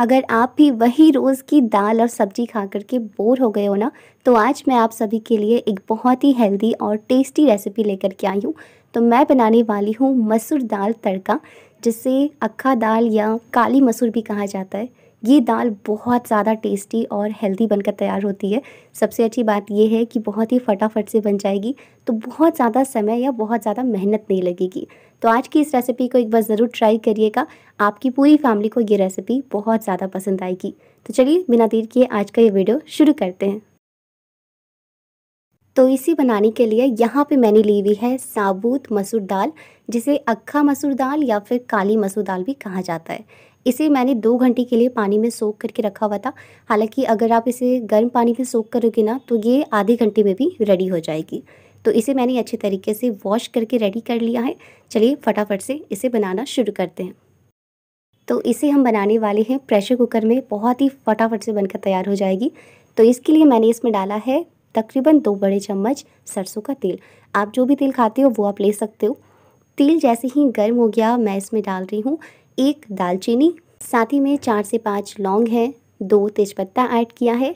अगर आप भी वही रोज़ की दाल और सब्जी खा करके बोर हो गए हो ना तो आज मैं आप सभी के लिए एक बहुत ही हेल्दी और टेस्टी रेसिपी लेकर के आई हूँ तो मैं बनाने वाली हूँ मसूर दाल तड़का जिसे अक्खा दाल या काली मसूर भी कहा जाता है ये दाल बहुत ज़्यादा टेस्टी और हेल्दी बनकर तैयार होती है सबसे अच्छी बात यह है कि बहुत ही फटाफट से बन जाएगी तो बहुत ज़्यादा समय या बहुत ज़्यादा मेहनत नहीं लगेगी तो आज की इस रेसिपी को एक बार ज़रूर ट्राई करिएगा आपकी पूरी फैमिली को ये रेसिपी बहुत ज़्यादा पसंद आएगी तो चलिए बिना देर किए आज का ये वीडियो शुरू करते हैं तो इसी बनाने के लिए यहाँ पे मैंने ली हुई है साबुत मसूर दाल जिसे अक्खा मसूर दाल या फिर काली मसूर दाल भी कहा जाता है इसे मैंने दो घंटे के लिए पानी में सोख करके रखा हुआ था हालांकि अगर आप इसे गर्म पानी में सोख करोगे ना तो ये आधे घंटे में भी रेडी हो जाएगी तो इसे मैंने अच्छे तरीके से वॉश करके रेडी कर लिया है चलिए फटाफट से इसे बनाना शुरू करते हैं तो इसे हम बनाने वाले हैं प्रेशर कुकर में बहुत ही फटाफट से बनकर तैयार हो जाएगी तो इसके लिए मैंने इसमें डाला है तकरीबन दो बड़े चम्मच सरसों का तेल आप जो भी तेल खाते हो वो आप ले सकते हो तेल जैसे ही गर्म हो गया मैं इसमें डाल रही हूँ एक दालचीनी साथ ही में चार से पाँच लौंग है दो तेज़पत्ता ऐड किया है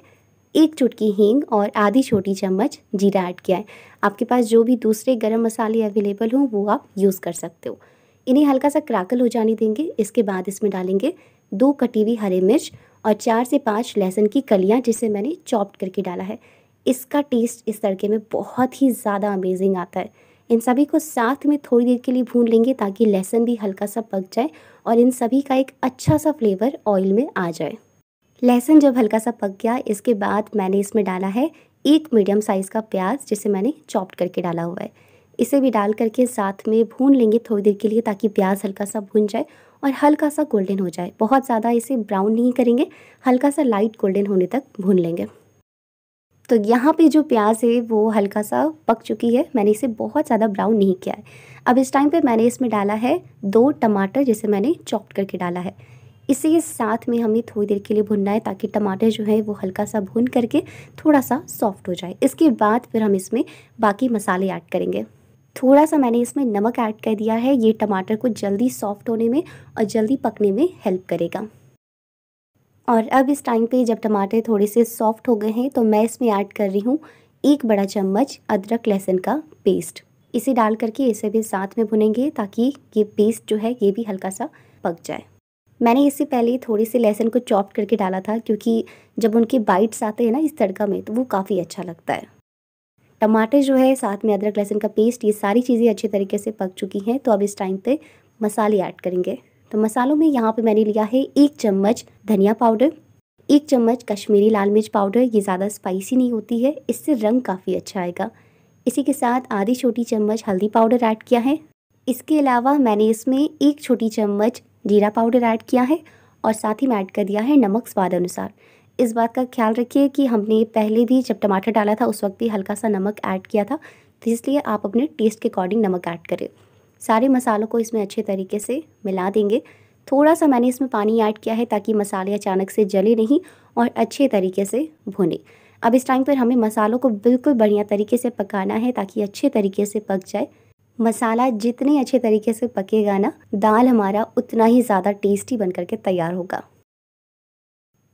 एक चुटकी हींग और आधी छोटी चम्मच जीरा ऐड किया है आपके पास जो भी दूसरे गरम मसाले अवेलेबल हों वो आप यूज़ कर सकते हो इन्हें हल्का सा क्राकल हो जाने देंगे इसके बाद इसमें डालेंगे दो कटी हुई हरी मिर्च और चार से पाँच लहसुन की कलियाँ जिसे मैंने चॉप्ड करके डाला है इसका टेस्ट इस तड़के में बहुत ही ज़्यादा अमेजिंग आता है इन सभी को साथ में थोड़ी देर के लिए भून लेंगे ताकि लहसुन भी हल्का सा पक जाए और इन सभी का एक अच्छा सा फ्लेवर ऑयल में आ जाए लहसुन जब हल्का सा पक गया इसके बाद मैंने इसमें डाला है एक मीडियम साइज़ का प्याज जिसे मैंने चॉप्ड करके डाला हुआ है इसे भी डाल करके साथ में भून लेंगे थोड़ी देर के लिए ताकि प्याज हल्का सा भून जाए और हल्का सा गोल्डन हो जाए बहुत ज़्यादा इसे ब्राउन नहीं करेंगे हल्का सा लाइट गोल्डन होने तक भून लेंगे तो यहाँ पे जो प्याज है वो हल्का सा पक चुकी है मैंने इसे बहुत ज़्यादा ब्राउन नहीं किया है अब इस टाइम पे मैंने इसमें डाला है दो टमाटर जिसे मैंने चॉप करके डाला है इसे साथ में हमें थोड़ी देर के लिए भुनना है ताकि टमाटर जो है वो हल्का सा भून करके थोड़ा सा सॉफ्ट हो जाए इसके बाद फिर हम इसमें बाकी मसाले ऐड करेंगे थोड़ा सा मैंने इसमें नमक ऐड कर दिया है ये टमाटर को जल्दी सॉफ्ट होने में और जल्दी पकने में हेल्प करेगा और अब इस टाइम पे जब टमाटर थोड़े से सॉफ्ट हो गए हैं तो मैं इसमें ऐड कर रही हूँ एक बड़ा चम्मच अदरक लहसुन का पेस्ट इसे डाल करके इसे भी साथ में भुनेंगे ताकि ये पेस्ट जो है ये भी हल्का सा पक जाए मैंने इससे पहले थोड़े से लहसुन को चॉप करके डाला था क्योंकि जब उनके बाइट्स आते हैं ना इस तड़का में तो वो काफ़ी अच्छा लगता है टमाटर जो है साथ में अदरक लहसुन का पेस्ट ये सारी चीज़ें अच्छे तरीके से पक चुकी हैं तो अब इस टाइम पे मसाले ऐड करेंगे तो मसालों में यहाँ पे मैंने लिया है एक चम्मच धनिया पाउडर एक चम्मच कश्मीरी लाल मिर्च पाउडर ये ज़्यादा स्पाइसी नहीं होती है इससे रंग काफ़ी अच्छा आएगा इसी के साथ आधी छोटी चम्मच हल्दी पाउडर ऐड किया है इसके अलावा मैंने इसमें एक छोटी चम्मच जीरा पाउडर ऐड किया है और साथ ही में ऐड कर दिया है नमक स्वाद अनुसार इस बात का ख्याल रखिए कि हमने पहले भी जब टमाटर डाला था उस वक्त भी हल्का सा नमक ऐड किया था तो इसलिए आप अपने टेस्ट के अकॉर्डिंग नमक ऐड करें सारे मसालों को इसमें अच्छे तरीके से मिला देंगे थोड़ा सा मैंने इसमें पानी ऐड किया है ताकि मसाले अचानक से जले नहीं और अच्छे तरीके से भुने अब इस टाइम पर हमें मसालों को बिल्कुल बढ़िया तरीके से पकाना है ताकि अच्छे तरीके से पक जाए मसाला जितने अच्छे तरीके से पकेगा ना दाल हमारा उतना ही ज़्यादा टेस्टी बन करके तैयार होगा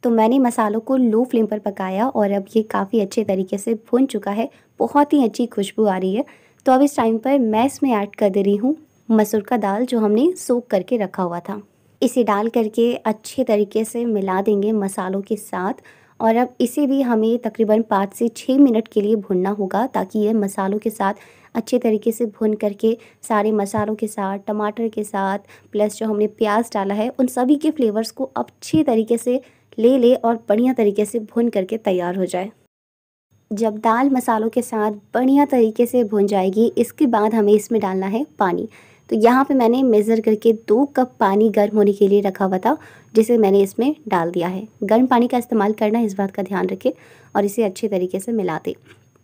तो मैंने मसालों को लो फ्लेम पर पकाया और अब ये काफ़ी अच्छे तरीके से भुन चुका है बहुत ही अच्छी खुशबू आ रही है तो अब इस टाइम पर मैं इसमें ऐड कर दे रही हूँ मसूर का दाल जो हमने सोख करके रखा हुआ था इसे डाल करके अच्छे तरीके से मिला देंगे मसालों के साथ और अब इसे भी हमें तकरीबन पाँच से छः मिनट के लिए भुनना होगा ताकि ये मसालों के साथ अच्छे तरीके से भुन करके सारे मसालों के साथ टमाटर के साथ प्लस जो हमने प्याज डाला है उन सभी के फ्लेवर्स को अच्छे तरीके से ले ले और बढ़िया तरीके से भुन करके तैयार हो जाए जब दाल मसालों के साथ बढ़िया तरीके से भुन जाएगी इसके बाद हमें इसमें डालना है पानी तो यहाँ पे मैंने मेज़र करके दो कप पानी गर्म होने के लिए रखा हुआ था जिसे मैंने इसमें डाल दिया है गर्म पानी का इस्तेमाल करना इस बात का ध्यान रखें और इसे अच्छे तरीके से मिला दें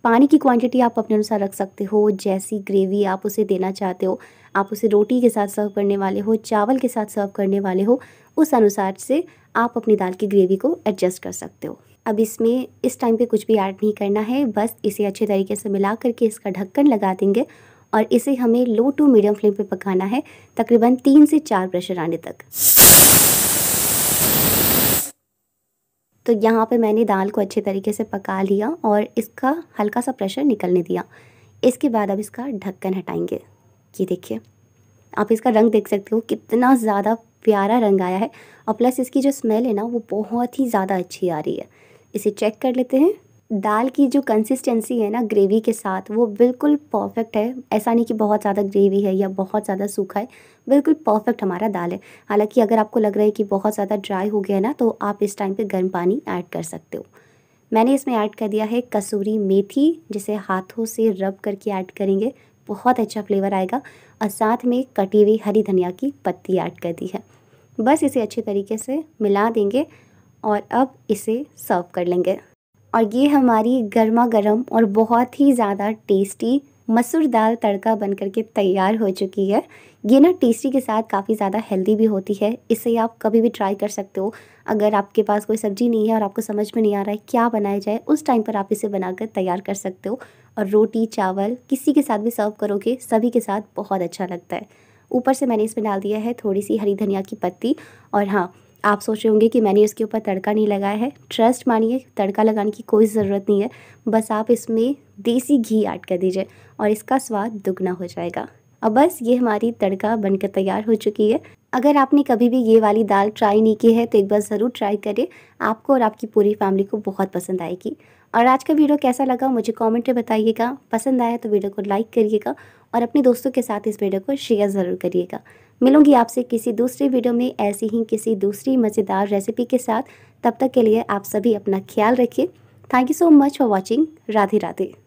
पानी की क्वांटिटी आप अपने अनुसार रख सकते हो जैसी ग्रेवी आप उसे देना चाहते हो आप उसे रोटी के साथ सर्व करने वाले हो चावल के साथ सर्व करने वाले हो उस अनुसार से आप अपनी दाल की ग्रेवी को एडजस्ट कर सकते हो अब इसमें इस टाइम पे कुछ भी ऐड नहीं करना है बस इसे अच्छे तरीके से मिला करके इसका ढक्कन लगा देंगे और इसे हमें लो टू मीडियम फ्लेम पे पकाना है तकरीबन तीन से चार प्रेशर आने तक तो यहाँ पे मैंने दाल को अच्छे तरीके से पका लिया और इसका हल्का सा प्रेशर निकलने दिया इसके बाद अब इसका ढक्कन हटाएंगे ये देखिए आप इसका रंग देख सकते हो कितना ज़्यादा प्यारा रंग आया है और प्लस इसकी जो स्मेल है ना वो बहुत ही ज़्यादा अच्छी आ रही है इसे चेक कर लेते हैं दाल की जो कंसिस्टेंसी है ना ग्रेवी के साथ वो बिल्कुल परफेक्ट है ऐसा नहीं कि बहुत ज़्यादा ग्रेवी है या बहुत ज़्यादा सूखा है बिल्कुल परफेक्ट हमारा दाल है हालांकि अगर आपको लग रहा है कि बहुत ज़्यादा ड्राई हो गया है ना तो आप इस टाइम पे गर्म पानी ऐड कर सकते हो मैंने इसमें ऐड कर दिया है कसूरी मेथी जिसे हाथों से रब करके ऐड करेंगे बहुत अच्छा फ्लेवर आएगा और साथ में कटी हुई हरी धनिया की पत्ती ऐड कर दी है बस इसे अच्छे तरीके से मिला देंगे और अब इसे सर्व कर लेंगे और ये हमारी गर्मा गर्म और बहुत ही ज़्यादा टेस्टी मसूर दाल तड़का बन के तैयार हो चुकी है ये ना टेस्टी के साथ काफ़ी ज़्यादा हेल्दी भी होती है इसे आप कभी भी ट्राई कर सकते हो अगर आपके पास कोई सब्ज़ी नहीं है और आपको समझ में नहीं आ रहा है क्या बनाया जाए उस टाइम पर आप इसे बनाकर तैयार कर सकते हो और रोटी चावल किसी के साथ भी सर्व करोगे सभी के साथ बहुत अच्छा लगता है ऊपर से मैंने इसमें डाल दिया है थोड़ी सी हरी धनिया की पत्ती और हाँ आप सोच रहे होंगे कि मैंने इसके ऊपर तड़का नहीं लगाया है ट्रस्ट मानिए तड़का लगाने की कोई ज़रूरत नहीं है बस आप इसमें देसी घी ऐड कर दीजिए और इसका स्वाद दुगना हो जाएगा अब बस ये हमारी तड़का बनकर तैयार हो चुकी है अगर आपने कभी भी ये वाली दाल ट्राई नहीं की है तो एक बार ज़रूर ट्राई करें आपको और आपकी पूरी फैमिली को बहुत पसंद आएगी और आज का वीडियो कैसा लगा मुझे कमेंट में बताइएगा पसंद आया तो वीडियो को लाइक करिएगा और अपने दोस्तों के साथ इस वीडियो को शेयर ज़रूर करिएगा मिलूंगी आपसे किसी दूसरी वीडियो में ऐसी ही किसी दूसरी मज़ेदार रेसिपी के साथ तब तक के लिए आप सभी अपना ख्याल रखिए thank you so much for watching Radhe Radhe